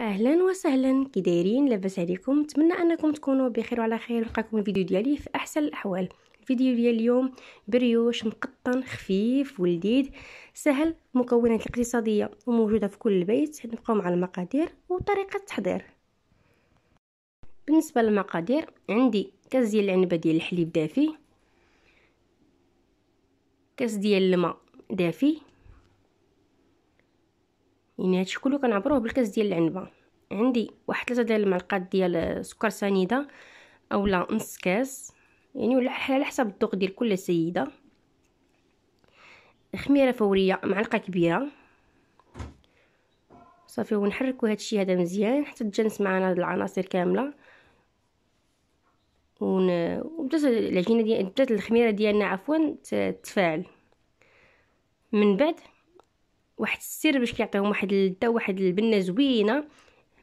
اهلا وسهلا كي دايرين لاباس عليكم نتمنى انكم تكونوا بخير وعلى خير نلقاكم الفيديو ديالي في احسن الاحوال الفيديو ديال اليوم بريوش مقطن خفيف ولذيذ سهل مكونات الاقتصاديه وموجوده في كل بيت نبقاو مع المقادير وطريقه التحضير بالنسبه للمقادير عندي كاس ديال العنبه ديال الحليب دافي كاس ديال الماء دافي يعني هادشي كله كنعبروه بالكاس ديال العنبه عندي واحد ثلاثه ديال المعلقات ديال سكر سنيده اولا نص كاس يعني ولا على حسب الذوق ديال كل سيده خميره فوريه معلقه كبيره صافي ونحركوا هادشي هذا مزيان حتى تجنس معنا هاد العناصر كامله ون... وبدات العجينه ديال بدات الخميره ديالنا عفوا تتفاعل من بعد واحد السر باش كيعطيهم واحد اللذه واحد البنه زوينه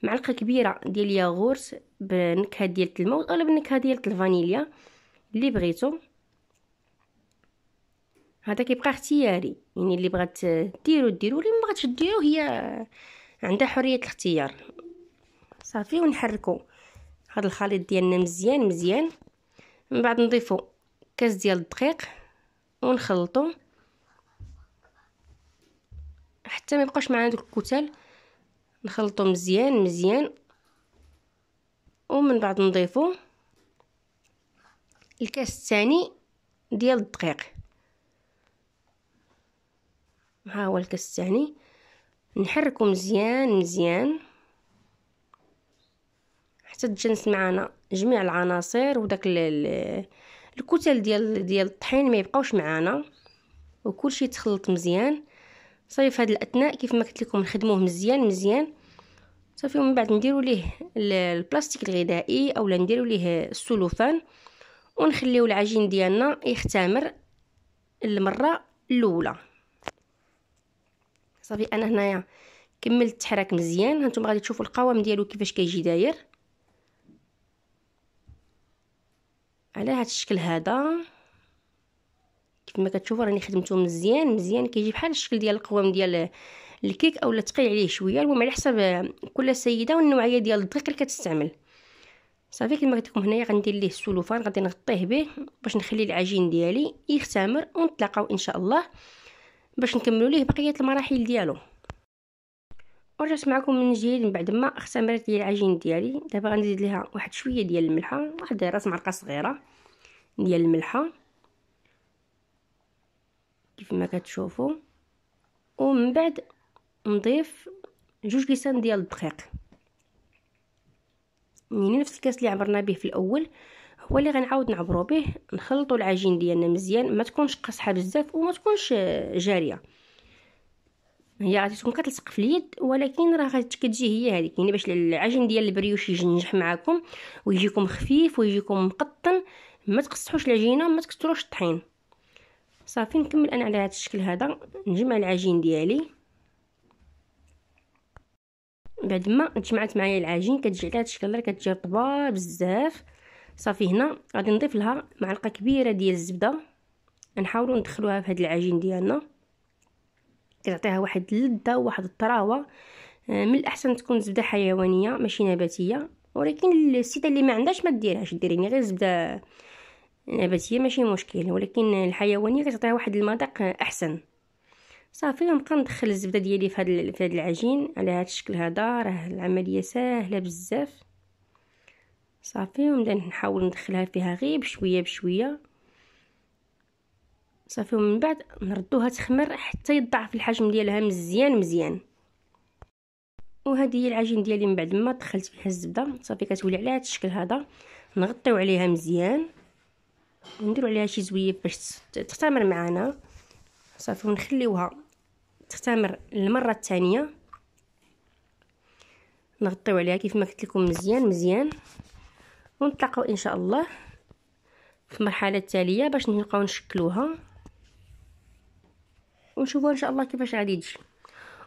معلقه كبيره ديال الياغورت بالنكهه ديال الموز اولا بالنكهه ديال الفانيليا اللي بغيتو هذا كيبقى اختياري يعني اللي بغات ديرو ديرو اللي ما بغاتش ديرو هي عندها حريه الاختيار صافي ونحركو هذا الخليط ديالنا مزيان مزيان من بعد نضيفو كاس ديال الدقيق ونخلطو حتى ما يبقاش معنا دوك الكتل نخلطو مزيان مزيان ومن بعد نضيفو الكاس الثاني ديال الدقيق ها هو الكاس الثاني نحركو مزيان مزيان حتى تجنس معنا جميع العناصر وداك الكتل ديال ديال الطحين ما يبقاوش وكل شيء تخلط مزيان صافي في الاثناء كيف ما قلت لكم نخدموه مزيان مزيان صافي ومن بعد نديروا ليه البلاستيك الغذائي اولا نديروا ليه السلوفان ونخليو العجين ديالنا يختمر المره الاولى صافي انا هنايا كملت التحراك مزيان هانتوما غادي تشوفوا القوام ديالو كيفاش كيجي داير على هذا الشكل هذا كما كتشوفوا راني خدمته مزيان مزيان كيجي بحال الشكل ديال القوام ديال الكيك اولا تقيل عليه شويه المهم على حسب كل سيده والنوعيه ديال الدقيق اللي كتستعمل صافي كما قلت لكم هنايا غندير ليه السلوفان غادي نغطيه به باش نخلي العجين ديالي يختمر ونتلاقاو ان شاء الله باش نكملوا ليه بقيه المراحل ديالو ورجعت معكم من جديد من بعد ما اختمرت لي العجين ديالي دابا غنزيد ليها واحد شويه ديال الملحه واحد راس معلقه صغيره ديال الملحه كما كتشوفوا ومن بعد نضيف جوج كيسان ديال الدقيق يعني نفس الكاس اللي عبرنا به في الاول هو اللي غنعاود نعبرو به نخلطوا العجين ديالنا مزيان ما تكونش قاصحه بزاف وما تكونش جاريه هي غادي تكون كتلصق في اليد ولكن راه غادي كتجي هي هذيك يعني باش العجين ديال البريوش يجي ينجح معاكم ويجيكم خفيف ويجيكم مقطن ما تقصحوش العجينه ما تكثروش الطحين صافي نكمل انا على هذا الشكل هذا نجمع العجين ديالي بعد ما جمعت معايا العجين كتجي على هذا الشكل كتجي رطبه بزاف صافي هنا غادي نضيف لها معلقه كبيره ديال الزبده نحاولوا ندخلوها في هذا العجين ديالنا كتعطيها واحد اللذه وواحد الطراوه آه، من الاحسن تكون زبده حيوانيه ماشي نباتيه ولكن السيده اللي ما عندهاش ما ديرهاش ديري غير زبده النباتيه ماشي مشكل ولكن الحيوانيه كتعطيها واحد المذاق احسن صافي غنبقى ندخل الزبده ديالي في هذا في هذا العجين على هذا الشكل هذا راه العمليه ساهله بزاف صافي ونبدا نحاول ندخلها فيها غير بشويه بشويه صافي ومن بعد نردوها تخمر حتى يضعف الحجم ديالها مزيان مزيان وهذه هي العجين ديالي من بعد ما دخلت فيها الزبده صافي كتولي على هذا الشكل هذا نغطيو عليها مزيان نديرو عليها شي زويب باش تختمر معانا صافي ونخليوها تختمر المره الثانيه نغطيو عليها كيف ما قلت لكم مزيان مزيان ونتلاقاو ان شاء الله في المرحله التاليه باش نبقاو نشكلوها ونشوفوا ان شاء الله كيفاش غادي تجي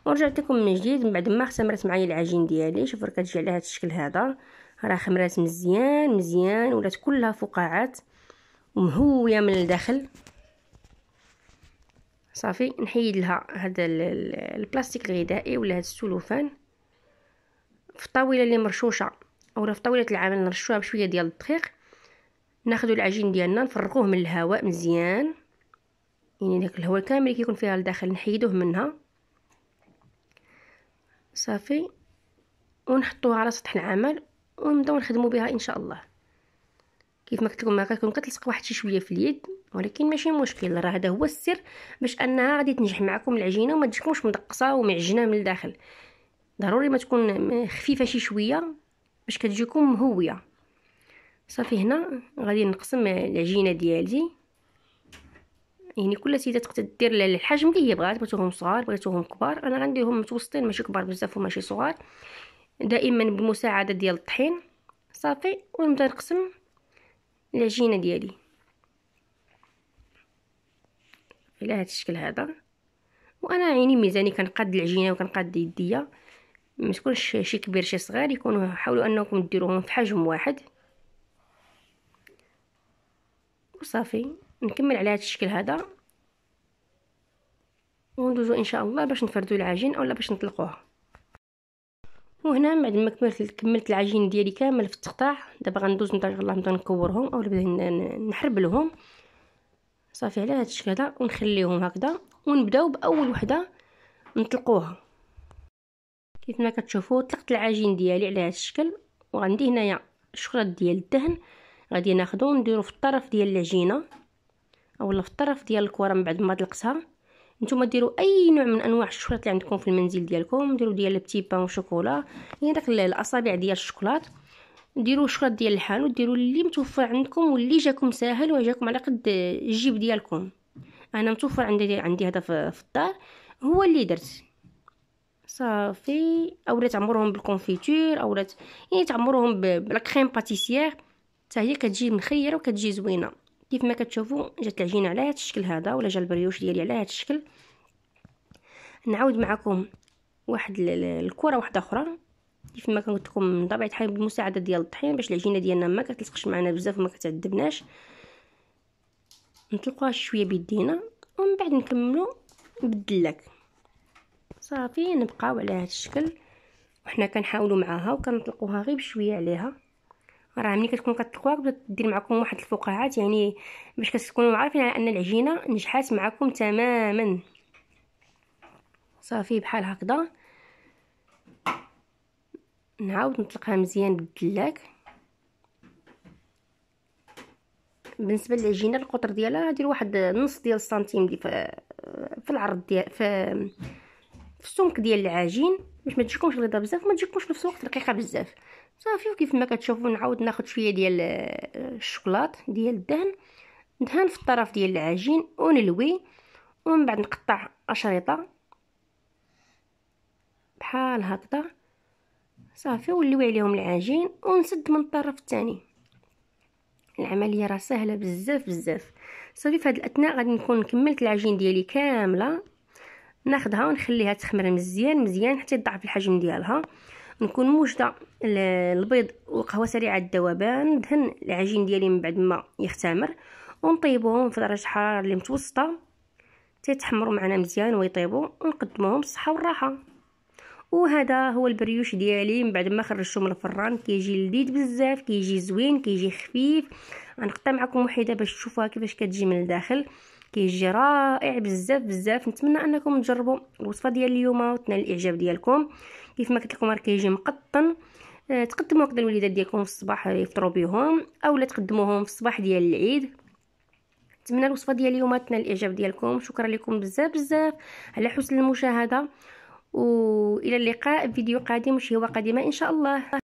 ورجعت لكم من جديد من بعد ما اختمرت معايا العجين ديالي شوفوا كتجي على هذا الشكل هذا راه خمرات مزيان مزيان ولات كلها فقاعات مهويه من الداخل صافي نحيد لها هذا البلاستيك الغذائي ولا هذا السلوفان في الطاوله اللي مرشوشه اولا في طاوله العمل نرشوها بشويه ديال الدقيق ناخذ العجين ديالنا نفرغوه من الهواء مزيان يعني داك الهواء كامل اللي كيكون فيها الداخل نحيدوه منها صافي ونحطوها على سطح العمل ونبداو نخدمو بها ان شاء الله كيف ما قلت لكم كتكون كتلصق واحد شي شويه في اليد ولكن ماشي مشكل راه هذا هو السر باش انها غادي تنجح معكم العجينه وما تجيكمش مدقصه ومعجنه من الداخل ضروري ما تكون خفيفه شي شويه باش كتجيكم مهويه صافي هنا غادي نقسم العجينه ديالي يعني كل سيده تقدر دير الحجم اللي هي بغات بغيتوهم صغار بغيتوهم كبار انا غنديرهم متوسطين ماشي كبار بزاف وماشي صغار دائما بمساعده ديال الطحين صافي ونبدا نقسم العجينه ديالي على هذا الشكل هذا وانا عيني ميزاني كنقاد العجينه وكنقاد يديا ما تكونش شي كبير شي صغير يكونوا حاولوا انكم ديروهم في حجم واحد وصافي نكمل على هذا الشكل هذا وندوزو ان شاء الله باش نفردو العجين اولا باش نطلقوها وهنا بعد ما كملت كملت العجين ديالي كامل في التقطاع دابا غندوز نضرب الله نبدا نكورهم او نبدا نحربلهم صافي على هذا الشكل هذا ونخليهم هكذا ونبداو باول وحده نطلقوها كيف ما كتشوفوا طلقت العجين ديالي على هذا الشكل وعندي هنايا الشكرات ديال الدهن غادي ناخذو نديرو في الطرف ديال العجينه اولا في الطرف ديال الكره من بعد ما طلقتها نتوما ديروا اي نوع من انواع الشوكولات اللي عندكم في المنزل ديالكم ديروا ديال بتي بان يعني داك الاصابع ديال الشوكولات ديروا الشوكولات ديال الحانوت ديروا اللي متوفر عندكم واللي جاكم ساهل وجاكم على قد الجيب ديالكم انا متوفر عندي عندي هذا في الدار هو اللي درت صافي اولا تعمرهم بالكونفيتور اولا يعني تعمرهم بالكريم باتيسيير حتى هي كتجي مخيره وكتجي زوينه كيف ما كتشوفوا جات العجينه على هذا الشكل هذا ولا جا البريوش ديالي على هذا الشكل نعاود معكم واحد الكره واحده اخرى كيف ما قلت لكم من طبيعه الحال بالمساعده ديال الطحين باش العجينه ديالنا ما كتلصقش معنا بزاف وما كتعذبناش نطلقوها شويه بيدينا ومن بعد نكملو بالدلاك صافي نبقاو على هذا الشكل وحنا كنحاولوا معاها وكنطلقوها غير بشويه عليها راه ملي كتكون كتلقاوها كتبدا دير معكم واحد الفقاعات يعني باش كتكونوا عارفين على ان العجينه نجحات معكم تماما صافي بحال هكذا نعاود نطلقها مزيان بالدلاك بالنسبه للعجينه القطر ديالها غادير واحد نص ديال السنتيم دي في, في العرض ديال في في السمك ديال العجين باش ما تجيكمش غليظه بزاف وما تجيكمش في نفس الوقت رقيقه بزاف صافي وكيف ما كتشوفوا نعاود ناخذ شويه ديال آه، الشوكولات ديال الدهن ندهن في الطرف ديال العجين ونلوي ومن بعد نقطع اشرطه بحال هكذا صافي ونلوي عليهم العجين ونسد من الطرف الثاني العمليه راه سهله بزاف بزاف صافي في هذه الاثناء غادي نكون كملت العجين ديالي كامله ناخدها ونخليها تخمر مزيان مزيان حتى يضعف الحجم ديالها نكون موجده البيض والقهوه سريعه الذوبان ندهن العجين ديالي من بعد ما يختمر ونطيبوهم في درجه حراره اللي متوسطه تيتحمروا معنا مزيان ويطيبوا ونقدموهم بالصحه والراحه وهذا هو البريوش ديالي من بعد ما خرجته من الفران كيجي لذيذ بزاف كيجي زوين كيجي خفيف غنقطع معكم وحده باش تشوفوها كيفاش كتجي من الداخل كيجي رائع بزاف بزاف نتمنى انكم تجربوا الوصفه ديال اليوم وتنال الاعجاب ديالكم كيف ما لكم راه كيجي مقطن آه تقدموا الوليدات ديالكم في الصباح آه، يفطروا بهم اولا تقدموهم في الصباح ديال العيد نتمنى الوصفه ديال اليوم تنال الاعجاب ديالكم شكرا لكم بزاف بزاف على حسن المشاهده والى اللقاء فيديو قادم وشهوه قادمه ان شاء الله